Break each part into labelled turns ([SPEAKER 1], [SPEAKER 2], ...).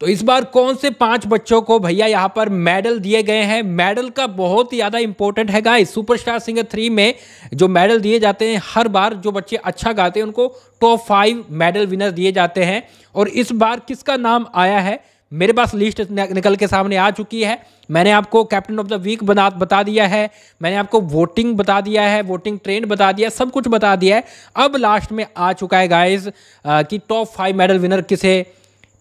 [SPEAKER 1] तो इस बार कौन से पांच बच्चों को भैया यहाँ पर मेडल दिए गए हैं मेडल का बहुत ही ज़्यादा इंपॉर्टेंट है गाइस सुपरस्टार सिंगर थ्री में जो मेडल दिए जाते हैं हर बार जो बच्चे अच्छा गाते हैं उनको टॉप फाइव मेडल विनर दिए जाते हैं और इस बार किसका नाम आया है मेरे पास लिस्ट निकल के सामने आ चुकी है मैंने आपको कैप्टन ऑफ द वीक बना बता दिया है मैंने आपको वोटिंग बता दिया है वोटिंग ट्रेंड बता दिया सब कुछ बता दिया है अब लास्ट में आ चुका है गाइज कि टॉप फाइव मेडल विनर किसे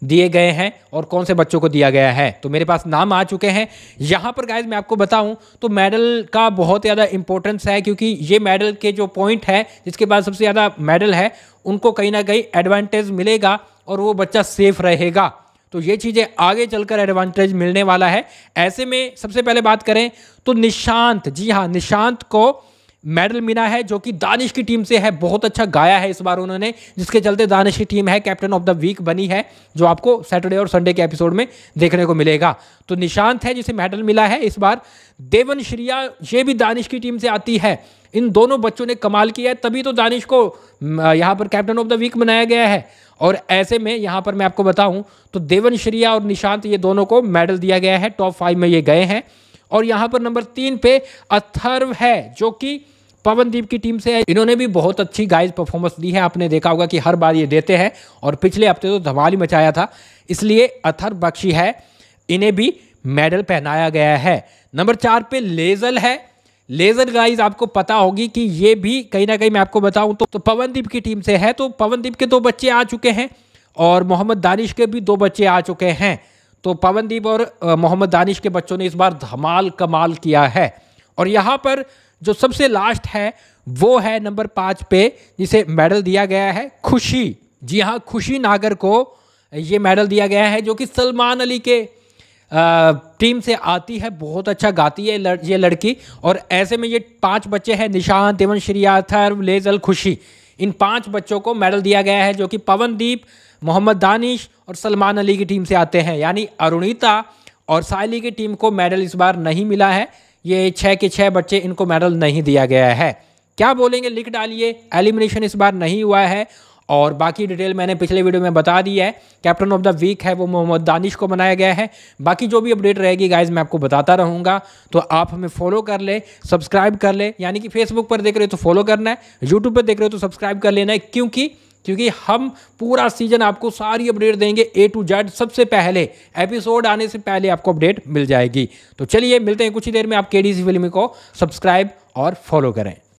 [SPEAKER 1] दिए गए हैं और कौन से बच्चों को दिया गया है तो मेरे पास नाम आ चुके हैं यहाँ पर गाइज मैं आपको बताऊँ तो मेडल का बहुत ज़्यादा इंपॉर्टेंस है क्योंकि ये मेडल के जो पॉइंट है जिसके बाद सबसे ज़्यादा मेडल है उनको कहीं ना कहीं एडवांटेज मिलेगा और वो बच्चा सेफ रहेगा तो ये चीज़ें आगे चलकर एडवांटेज मिलने वाला है ऐसे में सबसे पहले बात करें तो निशांत जी हाँ निशांत को मेडल मिला है जो कि दानिश की टीम से है बहुत अच्छा गाया है इस बार उन्होंने जिसके चलते दानिश की टीम है कैप्टन ऑफ द वीक बनी है जो आपको सैटरडे और संडे के एपिसोड में देखने को मिलेगा तो निशांत है जिसे मेडल मिला है इस बार देवन श्रिया ये भी दानिश की टीम से आती है इन दोनों बच्चों ने कमाल किया है तभी तो दानिश को यहाँ पर कैप्टन ऑफ द वीक बनाया गया है और ऐसे में यहाँ पर मैं आपको बताऊँ तो देवन श्रिया और निशांत ये दोनों को मेडल दिया गया है टॉप फाइव में ये गए हैं और यहाँ पर नंबर तीन पे अथर्व है जो कि पवनदीप की टीम से है इन्होंने भी बहुत अच्छी गाइज परफॉर्मेंस दी है आपने देखा होगा कि हर बार ये देते हैं और पिछले हफ्ते तो धमाल ही मचाया था इसलिए अथर बख्शी है इन्हें भी मेडल पहनाया गया है नंबर चार पे लेजल है लेजर गाइज आपको पता होगी कि ये भी कहीं ना कहीं मैं आपको बताऊं तो, तो पवनदीप की टीम से है तो पवनदीप के दो बच्चे आ चुके हैं और मोहम्मद दानिश के भी दो बच्चे आ चुके हैं तो पवनदीप और मोहम्मद दानिश के बच्चों ने इस बार धमाल कमाल किया है और यहाँ पर जो सबसे लास्ट है वो है नंबर पाँच पे जिसे मेडल दिया गया है खुशी जी हाँ खुशी नागर को ये मेडल दिया गया है जो कि सलमान अली के टीम से आती है बहुत अच्छा गाती है लड़, ये लड़की और ऐसे में ये पांच बच्चे हैं निशान तिमन श्रीयाथर लेजल खुशी इन पांच बच्चों को मेडल दिया गया है जो कि पवनदीप मोहम्मद दानिश और सलमान अली की टीम से आते हैं यानी अरुणिता और सायली की टीम को मेडल इस बार नहीं मिला है ये छः के छः बच्चे इनको मेडल नहीं दिया गया है क्या बोलेंगे लिख डालिए एलिमिनेशन इस बार नहीं हुआ है और बाकी डिटेल मैंने पिछले वीडियो में बता दी है कैप्टन ऑफ द वीक है वो मोहम्मद दानिश को बनाया गया है बाकी जो भी अपडेट रहेगी गाइज मैं आपको बताता रहूँगा तो आप हमें फॉलो कर ले सब्सक्राइब कर ले यानी कि फेसबुक पर देख रहे हो तो फॉलो करना है यूट्यूब पर देख रहे हो तो सब्सक्राइब कर लेना है क्योंकि क्योंकि हम पूरा सीजन आपको सारी अपडेट देंगे ए टू जेड सबसे पहले एपिसोड आने से पहले आपको अपडेट मिल जाएगी तो चलिए मिलते हैं कुछ ही देर में आप के फिल्म को सब्सक्राइब और फॉलो करें